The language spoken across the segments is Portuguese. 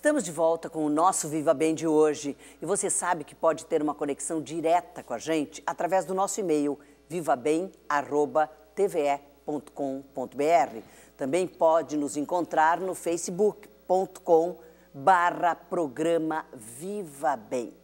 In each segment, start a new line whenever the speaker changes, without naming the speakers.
Estamos de volta com o nosso Viva Bem de hoje e você sabe que pode ter uma conexão direta com a gente através do nosso e-mail vivabem@tve.com.br. Também pode nos encontrar no facebook.com barra programa Viva Bem.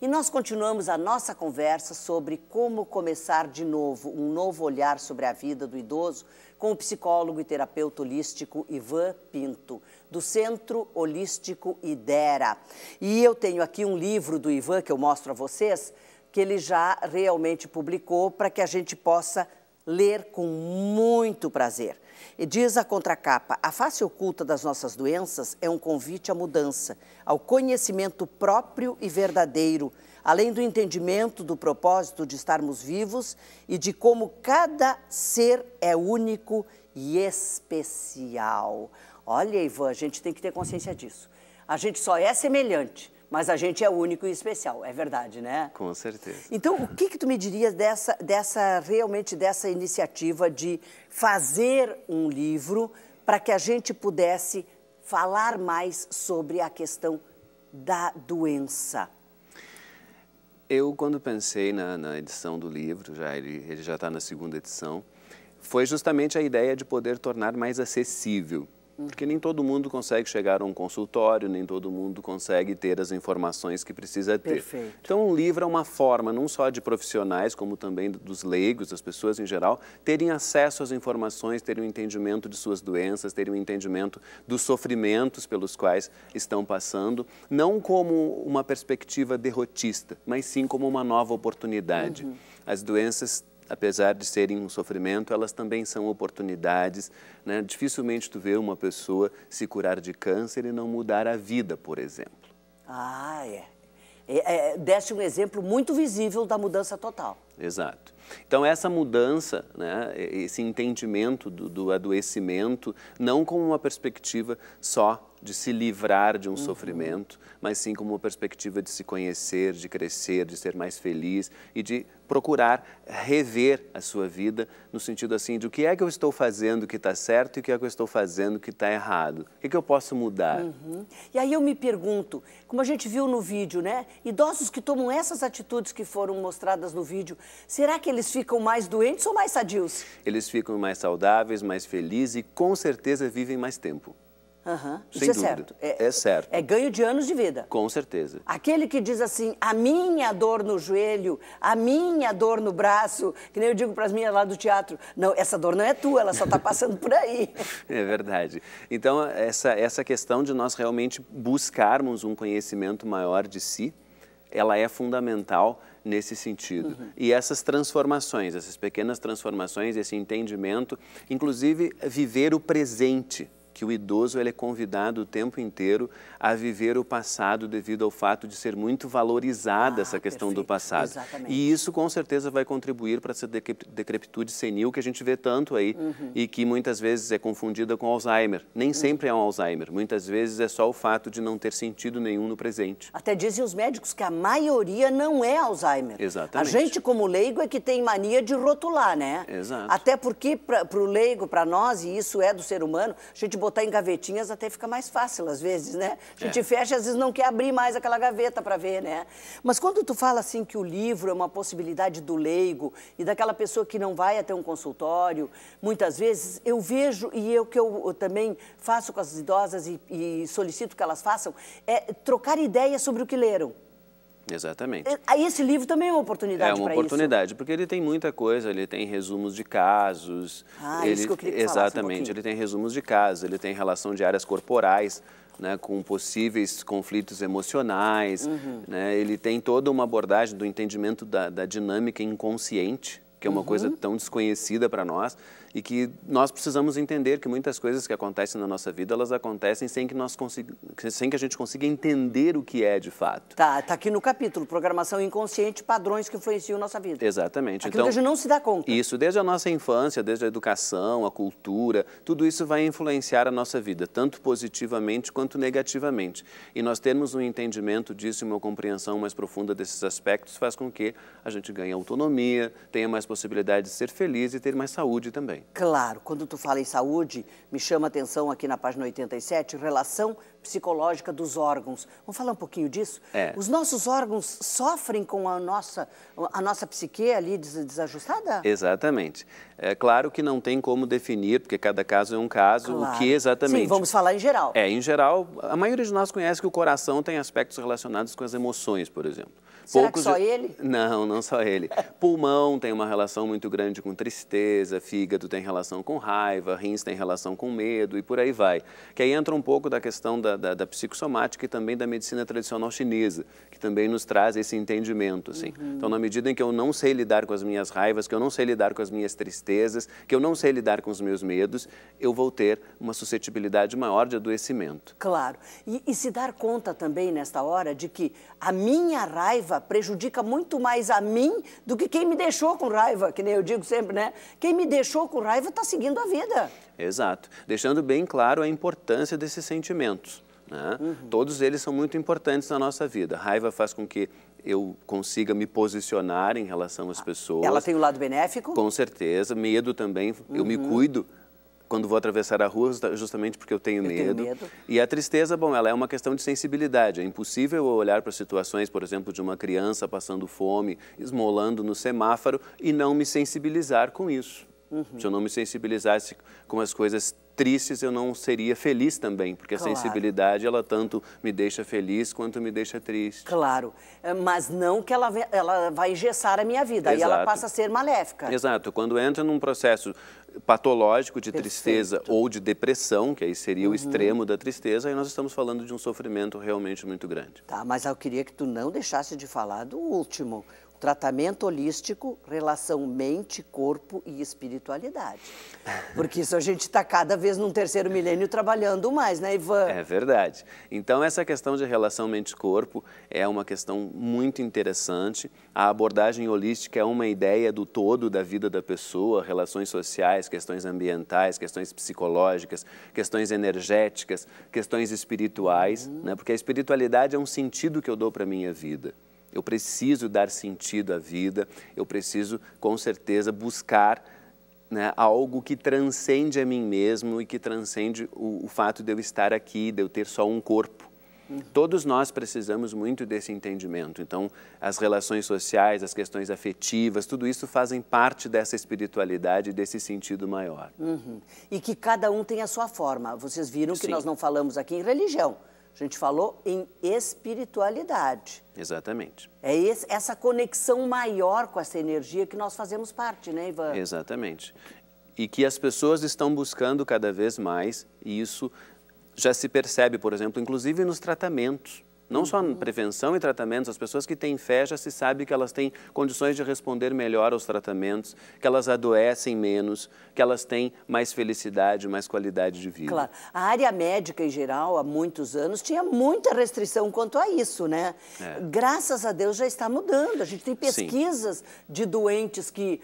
E nós continuamos a nossa conversa sobre como começar de novo um novo olhar sobre a vida do idoso com o psicólogo e terapeuta holístico Ivan Pinto, do Centro Holístico Idera. E eu tenho aqui um livro do Ivan que eu mostro a vocês, que ele já realmente publicou para que a gente possa ler com muito prazer. E diz a contracapa: a face oculta das nossas doenças é um convite à mudança, ao conhecimento próprio e verdadeiro, além do entendimento do propósito de estarmos vivos e de como cada ser é único e especial. Olha, Ivan, a gente tem que ter consciência disso. A gente só é semelhante mas a gente é único e especial, é verdade, né?
Com certeza.
Então, o que, que tu me dirias dessa, dessa realmente dessa iniciativa de fazer um livro para que a gente pudesse falar mais sobre a questão da
doença? Eu, quando pensei na, na edição do livro, já ele, ele já está na segunda edição, foi justamente a ideia de poder tornar mais acessível porque nem todo mundo consegue chegar a um consultório, nem todo mundo consegue ter as informações que precisa ter. Perfeito. Então, um livro é uma forma não só de profissionais, como também dos leigos, das pessoas em geral, terem acesso às informações, terem um entendimento de suas doenças, terem um entendimento dos sofrimentos pelos quais estão passando, não como uma perspectiva derrotista, mas sim como uma nova oportunidade. Uhum. As doenças apesar de serem um sofrimento, elas também são oportunidades. Né? Dificilmente tu vê uma pessoa se curar de câncer e não mudar a vida, por exemplo.
Ah, é. é, é deste um exemplo muito visível da mudança total.
Exato. Então, essa mudança, né, esse entendimento do, do adoecimento, não com uma perspectiva só de se livrar de um uhum. sofrimento, mas sim como uma perspectiva de se conhecer, de crescer, de ser mais feliz e de procurar rever a sua vida no sentido assim de o que é que eu estou fazendo que está certo e o que é que eu estou fazendo que está errado, o que, é que eu posso mudar.
Uhum. E aí eu me pergunto, como a gente viu no vídeo, né? Idosos que tomam essas atitudes que foram mostradas no vídeo, será que eles ficam mais doentes ou mais sadios?
Eles ficam mais saudáveis, mais felizes e com certeza vivem mais tempo.
Uhum. Sem Isso é dúvida. é certo. É, é, certo. É ganho de anos de vida.
Com certeza.
Aquele que diz assim, a minha dor no joelho, a minha dor no braço, que nem eu digo para as minhas lá do teatro, não, essa dor não é tua, ela só está passando por aí.
é verdade. Então, essa, essa questão de nós realmente buscarmos um conhecimento maior de si, ela é fundamental nesse sentido. Uhum. E essas transformações, essas pequenas transformações, esse entendimento, inclusive viver o presente que o idoso ele é convidado o tempo inteiro a viver o passado devido ao fato de ser muito valorizada ah, essa questão perfeito. do passado. Exatamente. E isso com certeza vai contribuir para essa decrepitude senil que a gente vê tanto aí uhum. e que muitas vezes é confundida com Alzheimer. Nem uhum. sempre é um Alzheimer, muitas vezes é só o fato de não ter sentido nenhum no presente.
Até dizem os médicos que a maioria não é Alzheimer. Exatamente. A gente como leigo é que tem mania de rotular, né?
Exato. Até
porque para o leigo, para nós, e isso é do ser humano, a gente botar em gavetinhas até fica mais fácil, às vezes, né? A gente é. fecha, às vezes não quer abrir mais aquela gaveta para ver, né? Mas quando tu fala assim que o livro é uma possibilidade do leigo e daquela pessoa que não vai até um consultório, muitas vezes eu vejo, e eu é que eu, eu também faço com as idosas e, e solicito que elas façam, é trocar ideias sobre o que leram. Exatamente. aí Esse livro também é uma oportunidade para isso. É uma oportunidade,
isso. porque ele tem muita coisa, ele tem resumos de casos. Ah, ele, isso que eu queria Exatamente, um ele tem resumos de casos, ele tem relação de áreas corporais, né, com possíveis conflitos emocionais. Uhum. Né, ele tem toda uma abordagem do entendimento da, da dinâmica inconsciente, que é uma uhum. coisa tão desconhecida para nós e que nós precisamos entender que muitas coisas que acontecem na nossa vida, elas acontecem sem que, nós consiga, sem que a gente consiga entender o que é de fato.
Tá, tá aqui no capítulo, programação inconsciente, padrões que influenciam nossa vida.
Exatamente. Aquilo então, que a gente não se dá conta. Isso, desde a nossa infância, desde a educação, a cultura, tudo isso vai influenciar a nossa vida, tanto positivamente quanto negativamente. E nós termos um entendimento disso e uma compreensão mais profunda desses aspectos faz com que a gente ganhe autonomia, tenha mais possibilidade de ser feliz e ter mais saúde também também.
Claro, quando tu fala em saúde, me chama a atenção aqui na página 87, relação psicológica dos órgãos. Vamos falar um pouquinho disso? É. Os nossos órgãos sofrem com a nossa, a nossa psique ali desajustada?
Exatamente. É claro que não tem como definir, porque cada caso é um caso, claro. o que exatamente... Sim, vamos
falar em geral.
É, em geral, a maioria de nós conhece que o coração tem aspectos relacionados com as emoções, por exemplo. Será Poucos... que só ele? Não, não só ele. Pulmão tem uma relação muito grande com tristeza, fígado tem relação com raiva, rins tem relação com medo e por aí vai. Que aí entra um pouco da questão da, da, da psicossomática e também da medicina tradicional chinesa, que também nos traz esse entendimento, assim. Uhum. Então, na medida em que eu não sei lidar com as minhas raivas, que eu não sei lidar com as minhas tristezas, que eu não sei lidar com os meus medos, eu vou ter uma suscetibilidade maior de adoecimento.
Claro. E, e se dar conta também, nesta hora, de que a minha raiva prejudica muito mais a mim do que quem me deixou com raiva, que nem eu digo sempre, né? Quem me deixou com raiva está seguindo a vida.
Exato. Deixando bem claro a importância desses sentimentos. Né? Uhum. Todos eles são muito importantes na nossa vida. raiva faz com que eu consiga me posicionar em relação às ah, pessoas. Ela tem o um
lado benéfico?
Com certeza. Medo também. Uhum. Eu me uhum. cuido quando vou atravessar a rua, justamente porque eu tenho, eu medo. tenho medo. E a tristeza, bom, ela é uma questão de sensibilidade. É impossível olhar para situações, por exemplo, de uma criança passando fome, esmolando no semáforo e não me sensibilizar com isso. Uhum. Se eu não me sensibilizasse com as coisas tristes, eu não seria feliz também, porque claro. a sensibilidade, ela tanto me deixa feliz quanto me deixa triste. Claro,
é, mas não que ela, ela vai engessar a minha vida, Exato. e ela passa a ser maléfica.
Exato, quando entra num processo patológico de Perfeito. tristeza ou de depressão, que aí seria uhum. o extremo da tristeza, aí nós estamos falando de um sofrimento realmente muito grande.
Tá, mas eu queria que tu não deixasse de falar do último, tratamento holístico, relação mente, corpo e espiritualidade. Porque isso a gente está cada vez num terceiro milênio trabalhando mais, né, Ivan?
É verdade. Então, essa questão de relação mente-corpo é uma questão muito interessante. A abordagem holística é uma ideia do todo da vida da pessoa, relações sociais, questões ambientais, questões psicológicas, questões energéticas, questões espirituais, uhum. né? Porque a espiritualidade é um sentido que eu dou para minha vida eu preciso dar sentido à vida, eu preciso, com certeza, buscar né, algo que transcende a mim mesmo e que transcende o, o, fato de eu estar aqui, de eu ter só um corpo. Uhum. Todos nós precisamos muito desse entendimento. Então, as relações sociais, as questões afetivas, tudo isso fazem parte dessa espiritualidade, desse sentido maior.
Uhum. E que cada um tem a sua forma. Vocês viram Sim. que nós não falamos aqui em religião. A gente falou em espiritualidade.
Exatamente.
É esse, essa conexão maior com essa energia que nós fazemos parte, né, Ivan?
Exatamente. E que as pessoas estão buscando cada vez mais, e isso já se percebe, por exemplo, inclusive nos tratamentos. Não só uhum. prevenção e tratamentos, as pessoas que têm fé já se sabe que elas têm condições de responder melhor aos tratamentos, que elas adoecem menos, que elas têm mais felicidade, mais qualidade de vida. Claro.
A área médica em geral, há muitos anos, tinha muita restrição quanto a isso, né? É. Graças a Deus já está mudando. A gente tem pesquisas Sim. de doentes que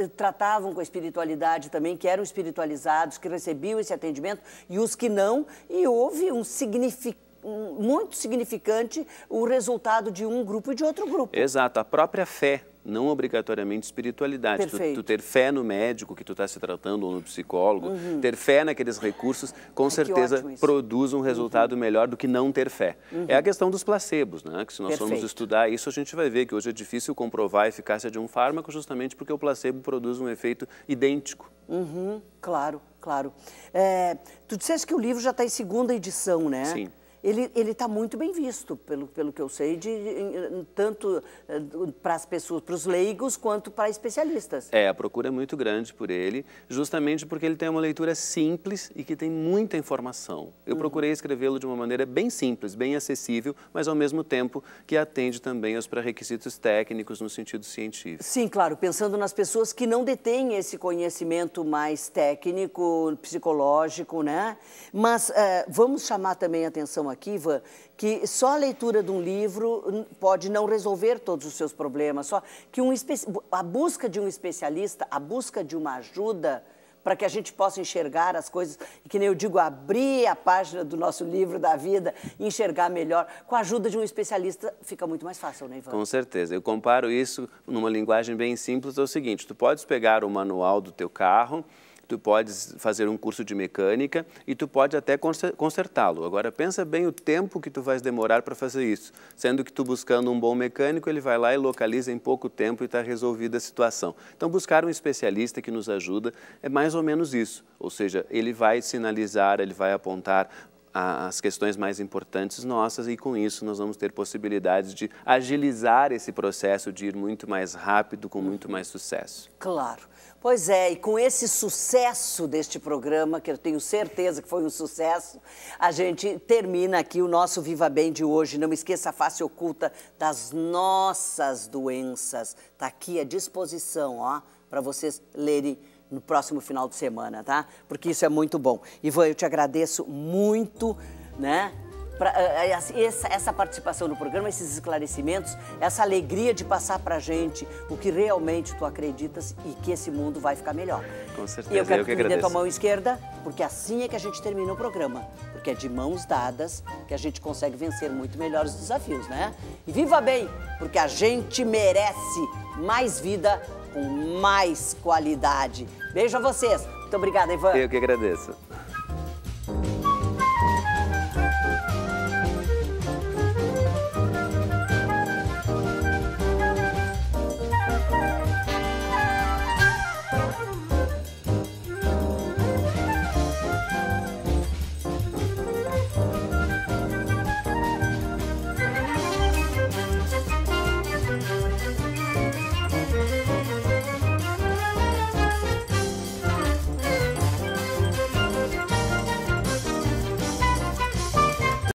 uh, tratavam com a espiritualidade também, que eram espiritualizados, que recebiam esse atendimento, e os que não, e houve um significado muito significante o resultado de um grupo e de outro grupo.
Exato, a própria fé, não obrigatoriamente espiritualidade. Tu, tu, ter fé no médico que tu está se tratando ou no psicólogo, uhum. ter fé naqueles recursos, com é certeza produz um resultado uhum. melhor do que não ter fé. Uhum. É a uhum. questão dos placebos, né? Que se nós formos estudar isso, a gente vai ver que hoje é difícil comprovar a eficácia de um fármaco justamente porque o placebo produz um efeito idêntico.
Uhum. claro, claro. É, tu disseste que o livro já está em segunda edição, né? Sim ele está muito bem visto, pelo, pelo que eu sei, de, em, tanto eh, para as pessoas, para os leigos, quanto para especialistas.
É, a procura é muito grande por ele, justamente porque ele tem uma leitura simples e que tem muita informação. Eu uhum. procurei escrevê-lo de uma maneira bem simples, bem acessível, mas ao mesmo tempo que atende também aos pré-requisitos técnicos no sentido científico.
Sim, claro, pensando nas pessoas que não detêm esse conhecimento mais técnico, psicológico, né? Mas uh, vamos chamar também a atenção aqui, Ivan, que só a leitura de um livro pode não resolver todos os seus problemas, só que um especi... a busca de um especialista, a busca de uma ajuda para que a gente possa enxergar as coisas, e que nem eu digo, abrir a página do nosso livro da vida, enxergar melhor. Com a ajuda de um especialista fica muito mais fácil, né, Ivan? Com
certeza. Eu comparo isso numa linguagem bem simples, é o seguinte, tu podes pegar o manual do teu carro, tu podes fazer um curso de mecânica e tu pode até consertá-lo. Agora pensa bem o tempo que tu vais demorar para fazer isso, sendo que tu buscando um bom mecânico, ele vai lá e localiza em pouco tempo e está resolvida a situação. Então buscar um especialista que nos ajuda é mais ou menos isso, ou seja, ele vai sinalizar, ele vai apontar as questões mais importantes nossas e com isso nós vamos ter possibilidades de agilizar esse processo de ir muito mais rápido com muito uhum. mais sucesso.
Claro. Pois é, e com esse sucesso deste programa, que eu tenho certeza que foi um sucesso, a gente termina aqui o nosso Viva Bem de hoje. Não esqueça a face oculta das nossas doenças. Está aqui à disposição, ó para vocês lerem no próximo final de semana, tá? Porque isso é muito bom. Ivan, eu te agradeço muito, né? Pra, eh, eh, assim, essa, essa participação no programa, esses esclarecimentos, essa alegria de passar pra gente o que realmente tu acreditas e que esse mundo vai ficar melhor. Com certeza. E eu quero eu que, que me dê tua mão esquerda, porque assim é que a gente termina o programa. Porque é de mãos dadas que a gente consegue vencer muito melhor os desafios, né? E viva bem, porque a gente merece mais vida com mais qualidade. Beijo a vocês. Muito obrigada, Ivan. Eu que
agradeço.